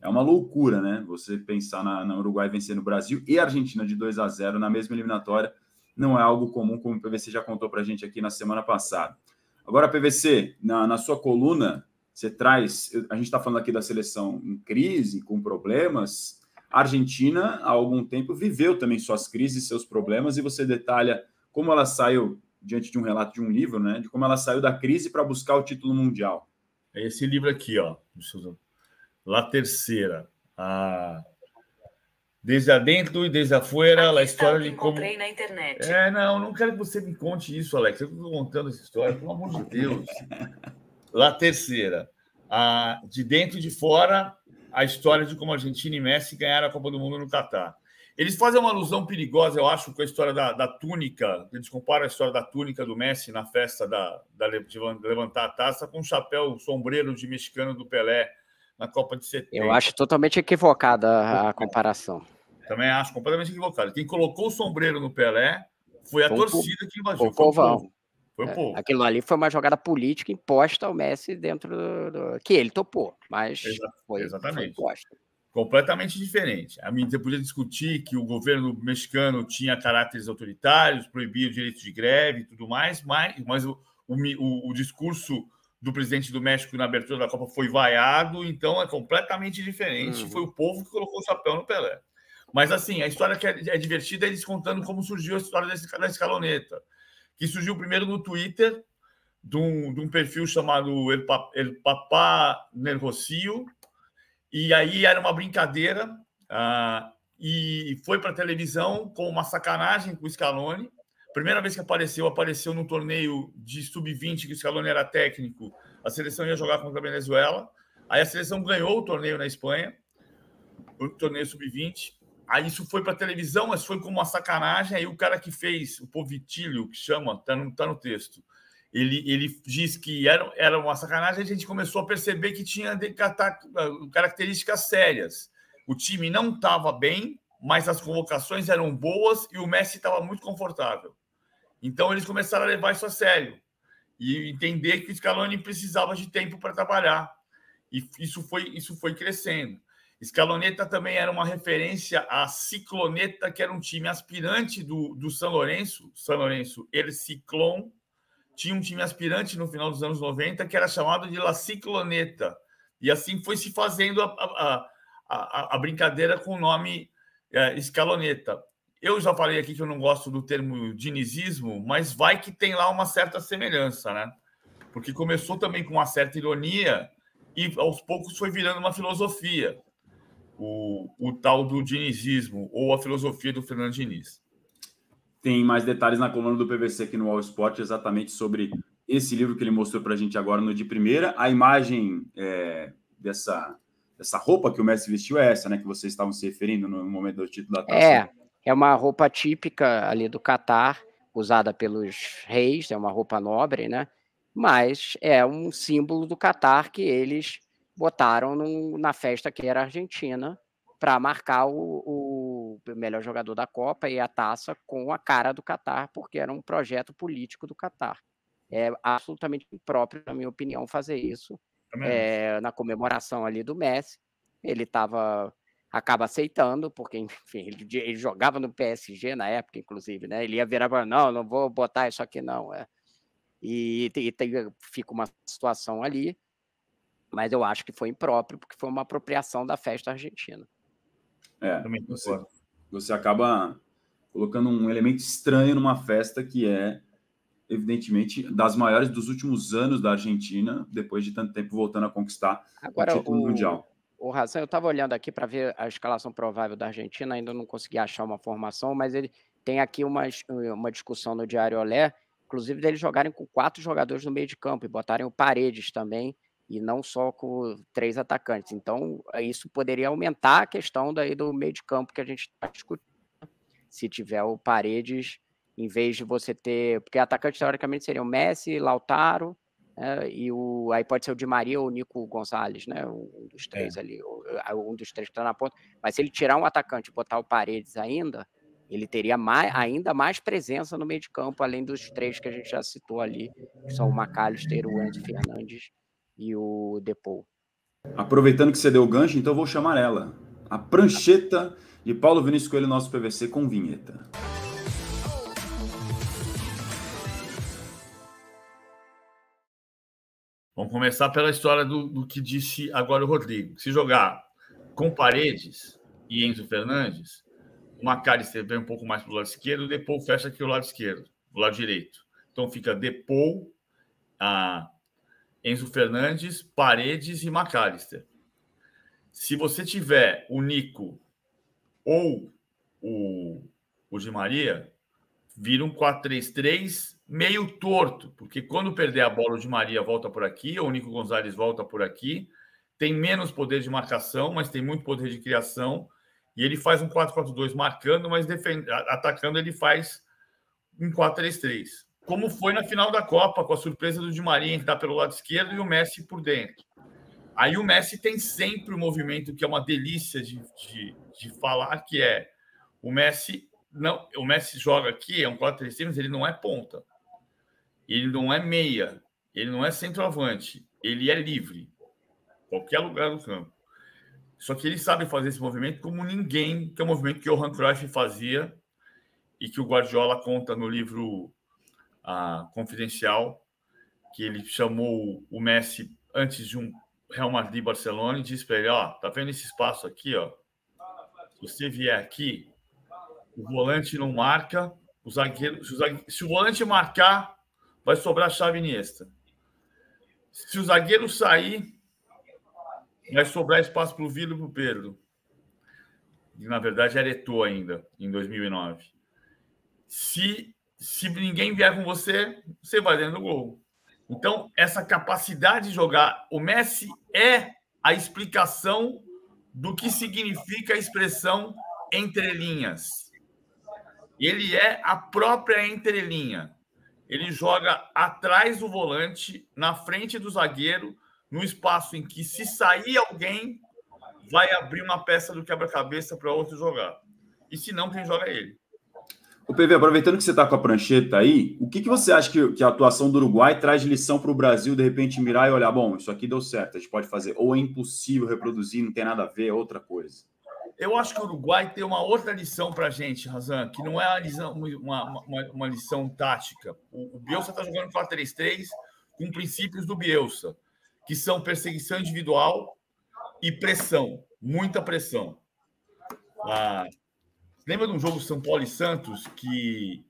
é uma loucura, né? Você pensar na, na Uruguai vencendo o Brasil e a Argentina de 2 a 0 na mesma eliminatória não é algo comum, como o PVC já contou para a gente aqui na semana passada. Agora, PVC, na, na sua coluna, você traz. A gente está falando aqui da seleção em crise, com problemas. A Argentina, há algum tempo, viveu também suas crises, seus problemas, e você detalha como ela saiu diante de um relato de um livro, né, de como ela saiu da crise para buscar o título mundial. É esse livro aqui, ó, La Terceira, a Desde dentro e desde afuera, a tá, história de como. Encontrei na internet. É, não, não quero que você me conte isso, Alex. Eu estou contando essa história, pelo amor de Deus. La Terceira, a de dentro e de fora, a história de como a Argentina e Messi ganharam a Copa do Mundo no Catar. Eles fazem uma alusão perigosa, eu acho, com a história da, da, túnica. Eles comparam a história da túnica do Messi na festa da, da, de levantar a taça com o chapéu, o sombreiro de mexicano do Pelé na Copa de 70. Eu acho totalmente equivocada a comparação. Também acho completamente equivocada. Quem colocou o sombreiro no Pelé foi a torcida que invadiu. Foi o povo. Foi o é, povo. Aquilo ali foi uma jogada política imposta ao Messi dentro do que ele topou, mas Exa foi, exatamente. Foi imposta completamente diferente. A mídia podia discutir que o governo mexicano tinha caráteres autoritários, proibia o direito de greve e tudo mais, mas, mas o, o, o, discurso do presidente do México na abertura da Copa foi vaiado, então é completamente diferente. Uhum. Foi o povo que colocou o chapéu no Pelé. Mas assim, a história que é, é divertida é eles contando como surgiu a história desse, da escaloneta, que surgiu primeiro no Twitter, de um, de um perfil chamado El, Pap, El Papá Nervocio, e aí era uma brincadeira uh, e foi para a televisão com uma sacanagem com o Scaloni. Primeira vez que apareceu, apareceu no torneio de sub-20 que o Scaloni era técnico. A seleção ia jogar contra a Venezuela. Aí a seleção ganhou o torneio na Espanha, o torneio sub-20. Aí isso foi para a televisão, mas foi como uma sacanagem. Aí o cara que fez o Povitilho, que chama, tá no, tá no texto, ele, ele diz que era, era uma sacanagem, a gente começou a perceber que tinha ah, características sérias. O time não estava bem, mas as convocações eram boas e o Messi estava muito confortável. Então eles começaram a levar isso a sério e entender que o Scaloni precisava de tempo para trabalhar. E isso foi, isso foi crescendo. Scaloneta também era uma referência a Cicloneta, que era um time aspirante do, do São Lourenço, São Lourenço, El Ciclón, tinha um time aspirante no final dos anos 90 que era chamado de La Cicloneta. E assim foi se fazendo a, a, a, a brincadeira com o nome é, Escaloneta. Eu já falei aqui que eu não gosto do termo dinizismo, mas vai que tem lá uma certa semelhança, né? Porque começou também com uma certa ironia e aos poucos foi virando uma filosofia, o, o tal do dinizismo ou a filosofia do Fernando Diniz. Tem mais detalhes na coluna do PVC aqui no All Sport, exatamente sobre esse livro que ele mostrou para a gente agora no de primeira. A imagem é, dessa, dessa roupa que o Messi vestiu é essa, né? Que vocês estavam se referindo no momento do título da taça. É, é uma roupa típica ali do Catar, usada pelos reis, é uma roupa nobre, né? Mas é um símbolo do Catar que eles botaram na festa que era argentina para marcar o, o melhor jogador da Copa e a taça com a cara do Catar, porque era um projeto político do Catar. É absolutamente impróprio, na minha opinião, fazer isso é, na comemoração ali do Messi. Ele estava acaba aceitando, porque enfim, ele, ele, jogava no PSG na época, inclusive, né? Ele ia virar não, não vou botar isso aqui não, é. E, e tem, fica uma situação ali, mas eu acho que foi impróprio, porque foi uma apropriação da festa argentina. É, também concordo você acaba colocando um elemento estranho numa festa que é, evidentemente, das maiores dos últimos anos da Argentina, depois de tanto tempo voltando a conquistar Agora, o título mundial. O Razão, eu estava olhando aqui para ver a escalação provável da Argentina, ainda não consegui achar uma formação, mas ele tem aqui uma, uma discussão no Diário Olé, inclusive deles jogarem com quatro jogadores no meio de campo e botarem o Paredes também, e não só com três atacantes. Então, eh, isso poderia aumentar a questão daí do meio de campo que a gente está discutindo. Né? Se tiver o Paredes, em vez de você ter. Porque atacantes teoricamente, seriam Messi, Lautaro, né? e o aí pode ser o Di Maria ou o Nico Gonzalez, né? Um dos é. três é. ali, eh, um dos três que está na ponta. Mas se ele tirar um atacante e botar o Paredes ainda, ele teria mais, ainda mais presença no meio de campo, além dos três que a gente já citou ali, que são o McAllister, o Enzo Fernandes e o Depou. Aproveitando que você deu o gancho, então vou chamar ela. A prancheta de Paulo Vinícius Coelho, nosso PVC, com vinheta. Vamos começar pela história do, do que disse agora o Rodrigo. Se jogar com Paredes e Enzo Fernandes, o Macari vem um pouco mais para o lado esquerdo, o Depou fecha aqui o lado esquerdo, o lado direito. Então fica Depou, a Enzo Fernandes, Paredes e McAllister. Se você tiver o Nico ou o, o Di Maria, vira um 4-3-3 meio torto, porque quando perder a bola, o Di Maria volta por aqui, ou o Nico Gonzalez volta por aqui. Tem menos poder de marcação, mas tem muito poder de criação. E ele faz um 4-4-2 marcando, mas defend... atacando ele faz um 4-3-3 como foi na final da Copa, com a surpresa do Di Maria, que pelo lado esquerdo, e o Messi por dentro. Aí o Messi tem sempre o um movimento que é uma delícia de, de, de, falar, que é o Messi não, o Messi joga aqui, é um 4-3-3, mas ele não é ponta. Ele não é meia, ele não é centroavante, ele é livre. Qualquer lugar do campo. Só que ele sabe fazer esse movimento como ninguém, que é um movimento que o Johan Cruyff fazia e que o Guardiola conta no livro confidencial que ele chamou o Messi antes de um Real Madrid Barcelona e disse para ele, ó, tá vendo esse espaço aqui, ó? Se você vier aqui, o volante não marca, o zagueiro, se o, zagueiro, se o volante marcar, vai sobrar a chave Iniesta. Se o zagueiro sair, vai sobrar espaço para o Vila e para o Pedro. E, na verdade, era Eto'o ainda, em 2009. Se se ninguém vier com você, você vai dentro do gol. Então, essa capacidade de jogar, o Messi é a explicação do que significa a expressão entrelinhas. Ele é a própria entrelinha. Ele joga atrás do volante, na frente do zagueiro, no espaço em que, se sair alguém, vai abrir uma peça do quebra-cabeça para outro jogar. E se não, quem joga é ele. O PV, aproveitando que você está com a prancheta aí, o que, que você acha que, que a atuação do Uruguai traz de lição para o Brasil de repente mirar e olhar, bom, isso aqui deu certo, a gente pode fazer, ou é impossível reproduzir, não tem nada a ver, é outra coisa? Eu acho que o Uruguai tem uma outra lição para a gente, Razan, que não é uma lição, uma, uma, uma lição tática. O, o Bielsa está jogando 4-3-3 com princípios do Bielsa, que são perseguição individual e pressão, muita pressão. Ah, Lembra de um jogo São Paulo e Santos que,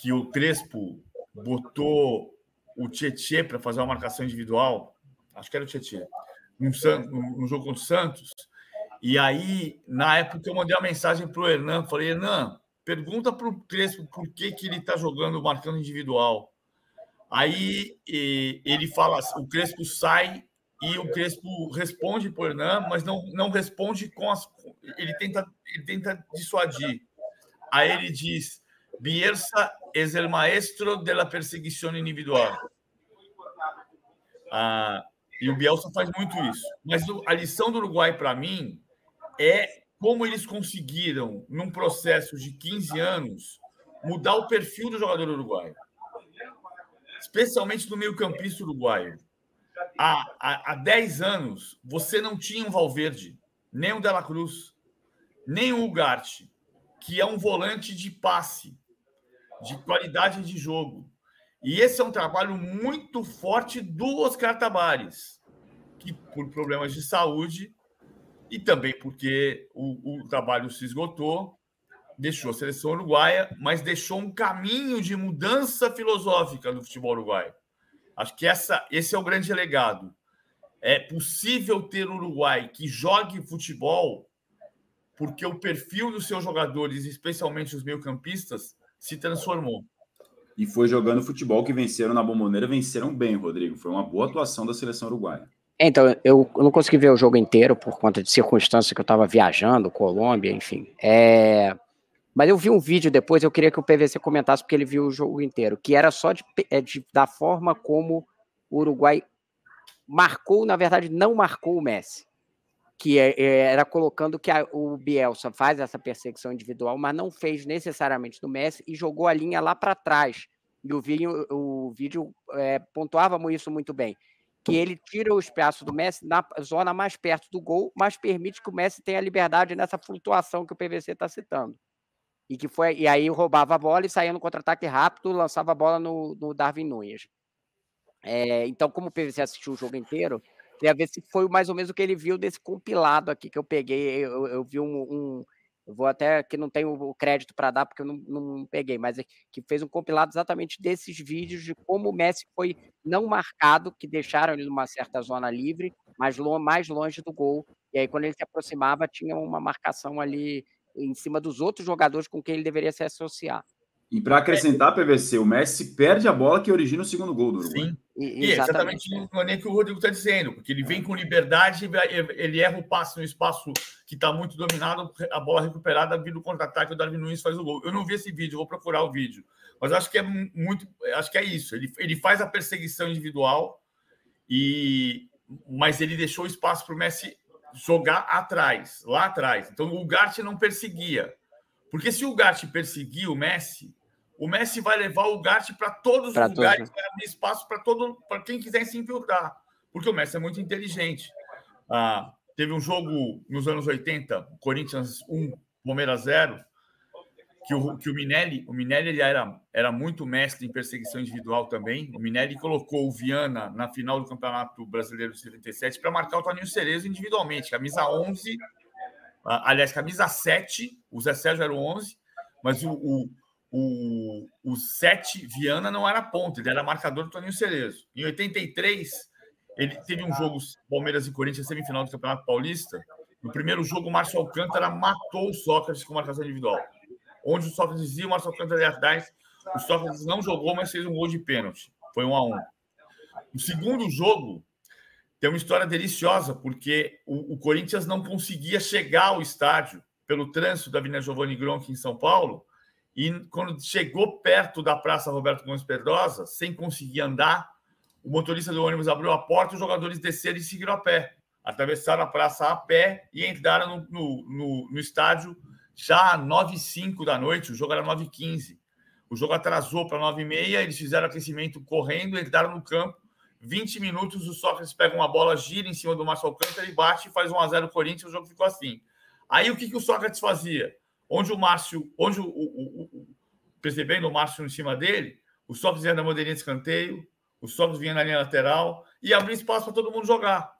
que o Crespo botou o Tietchan para fazer uma marcação individual? Acho que era o Tietchan. Um, um, um jogo contra o Santos. E aí, na época, eu mandei uma mensagem para o Hernan. Falei, Hernan, pergunta para o Crespo por que, que ele está jogando marcando individual. Aí ele fala, o Crespo sai e o Crespo responde por Hernan, mas não, não responde com as. Ele tenta, ele tenta dissuadir. Aí ele diz: Bierça é o maestro da perseguição individual. Ah, e o Bielsa faz muito isso. Mas a lição do Uruguai, para mim, é como eles conseguiram, num processo de 15 anos, mudar o perfil do jogador uruguaio. Especialmente no meio-campista uruguaio há, há, há 10 anos, você não tinha um Valverde, nem um Dela Cruz, nem um Ugarte, que é um volante de passe, de qualidade de jogo. E esse é um trabalho muito forte do Oscar Tabares, que por problemas de saúde e também porque o, o trabalho se esgotou, deixou a seleção uruguaia, mas deixou um caminho de mudança filosófica no futebol uruguaio. Acho que essa, esse é o grande legado. É possível ter Uruguai que jogue futebol porque o perfil dos seus jogadores, especialmente os meio-campistas, se transformou. E foi jogando futebol que venceram na Bomboneira, venceram bem, Rodrigo. Foi uma boa atuação da seleção uruguaia. É, então, eu não consegui ver o jogo inteiro por conta de circunstância que eu estava viajando, Colômbia, enfim. É... Mas eu vi um vídeo depois, eu queria que o PVC comentasse, porque ele viu o jogo inteiro, que era só de, é, de, da forma como o Uruguai marcou, na verdade, não marcou o Messi. Que é, é, era colocando que a, o Bielsa faz essa perseguição individual, mas não fez necessariamente do Messi e jogou a linha lá para trás. E o vídeo, o vídeo é, pontuava isso muito bem. Que ele tira o espaço do Messi na zona mais perto do gol, mas permite que o Messi tenha liberdade nessa flutuação que o PVC está citando. E, que foi, e aí roubava a bola e saía no contra-ataque rápido, lançava a bola no, no Darwin Nunes. É, então, como o PVC assistiu o jogo inteiro, queria ver se foi mais ou menos o que ele viu desse compilado aqui que eu peguei. Eu, eu vi um, um eu vou até que não tenho o crédito para dar porque eu não, não, peguei, mas é que fez um compilado exatamente desses vídeos de como o Messi foi não marcado, que deixaram ele numa certa zona livre, mas mais longe do gol. E aí quando ele se aproximava tinha uma marcação ali em cima dos outros jogadores com quem ele deveria se associar. E para acrescentar, PVC, o Messi perde a bola que origina o segundo gol do Uruguai. Sim. E, é exatamente, e exatamente o que o Rodrigo está dizendo, porque ele vem é. com liberdade, ele erra o passe no espaço que está muito dominado, a bola recuperada, vira o contra-ataque, o Darwin Nunes faz o gol. Eu não vi esse vídeo, vou procurar o vídeo. Mas acho que é muito. Acho que é isso. Ele, ele faz a perseguição individual, e mas ele deixou espaço para o Messi jogar atrás, lá atrás. Então o Gart não perseguia. Porque se o Gart perseguir o Messi, o Messi vai levar o Gart para todos pra os lugares, vai abrir espaço para todo para quem quiser se infiltrar. Porque o Messi é muito inteligente. Ah, teve um jogo nos anos 80, Corinthians 1, Palmeiras 0 que o, que o Minelli, o Minelli ele era, era muito mestre em perseguição individual também. O Minelli colocou o Viana na final do Campeonato Brasileiro de 77 para marcar o Toninho Cerezo individualmente. Camisa 11, aliás, camisa 7, o Zé Sérgio era o 11, mas o, o, o, o 7 Viana não era ponta, ele era marcador do Toninho Cerezo. Em 83, ele teve um jogo Palmeiras e Corinthians semifinal do Campeonato Paulista. No primeiro jogo, o Márcio Alcântara matou o Sócrates com marcação individual onde o Sócrates dizia o Márcio Alcântara o Sócrates não jogou, mas fez um gol de pênalti. Foi um a um. O segundo jogo, tem uma história deliciosa, porque o, o Corinthians não conseguia chegar ao estádio pelo trânsito da Avenida Giovanni Gronk em São Paulo, e quando chegou perto da Praça Roberto Gomes Pedrosa, sem conseguir andar, o motorista do ônibus abriu a porta, os jogadores desceram e seguiram a pé. Atravessaram a praça a pé e entraram no, no, no, no estádio já 9 h da noite, o jogo era 9 h O jogo atrasou para 9 h eles fizeram aquecimento correndo, entraram no campo. 20 minutos, o Sócrates pega uma bola, gira em cima do Márcio Alcântara e bate, faz 1x0 o Corinthians, o jogo ficou assim. Aí o que, que o Sócrates fazia? Onde o Márcio, onde o, o, o, percebendo o Márcio em cima dele, o Sócrates ia na bandeirinha de escanteio, o Sócrates vinha na linha lateral e abria espaço para todo mundo jogar.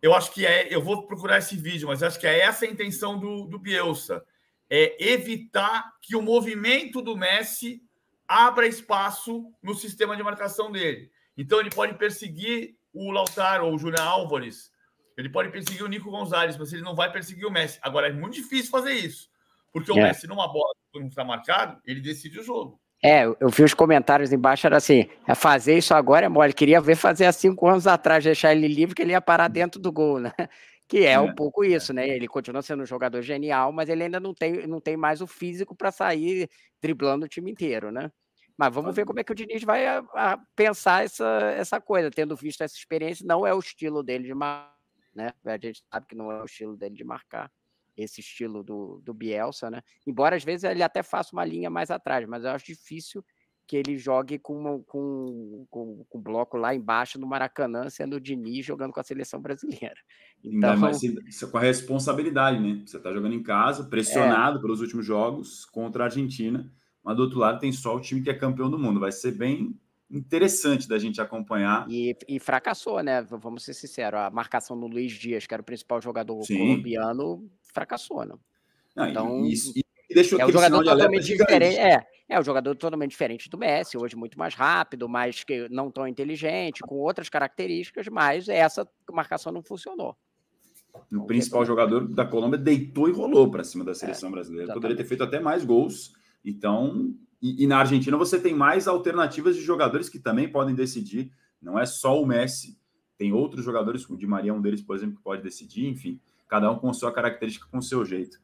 Eu acho que é, eu vou procurar esse vídeo, mas acho que é essa a intenção do, do Bielsa é evitar que o movimento do Messi abra espaço no sistema de marcação dele. Então ele pode perseguir o Lautaro ou o Júnior Álvares, ele pode perseguir o Nico Gonzalez, mas ele não vai perseguir o Messi. Agora é muito difícil fazer isso, porque o é. Messi numa bola que não está marcado, ele decide o jogo. É, eu vi os comentários embaixo, era assim, é fazer isso agora é mole, queria ver fazer há cinco anos atrás, deixar ele livre, que ele ia parar dentro do gol, né? Que é, um é, pouco é. isso, né? Ele continua sendo um jogador genial, mas ele ainda não tem, não tem mais o físico para sair driblando o time inteiro, né? Mas vamos ver como é que o Diniz vai a, a pensar essa, essa coisa, tendo visto essa experiência, não é o estilo dele de marcar, né? A gente sabe que não é o estilo dele de marcar, esse estilo do, do Bielsa, né? Embora às vezes ele até faça uma linha mais atrás, mas eu acho difícil que ele jogue com, uma, com, com, com um bloco lá embaixo no Maracanã, sendo o Diniz jogando com a seleção brasileira. Então, Ainda com a responsabilidade, né? Você está jogando em casa, é. pressionado é... pelos últimos jogos contra a Argentina, mas do outro lado tem só o time que é campeão do mundo. Vai ser bem interessante da gente acompanhar. E, e, fracassou, né? Vamos ser sinceros. A marcação no Luiz Dias, que era o principal jogador Sim. colombiano, fracassou, né? Não, então, e, e deixou é um jogador é totalmente diferente. É, é um jogador totalmente diferente do Messi, hoje muito mais rápido, mas que não tão inteligente, com outras características, mas essa marcação não funcionou. O principal jogador da Colômbia deitou e rolou para cima da é, seleção é, brasileira. Exatamente. Poderia ter feito até mais gols. Então, e, e, na Argentina você tem mais alternativas de jogadores que também podem decidir. Não é só o Messi, tem outros jogadores, o Di Maria é um deles, por exemplo, que pode decidir, enfim, cada um com sua característica, com seu jeito.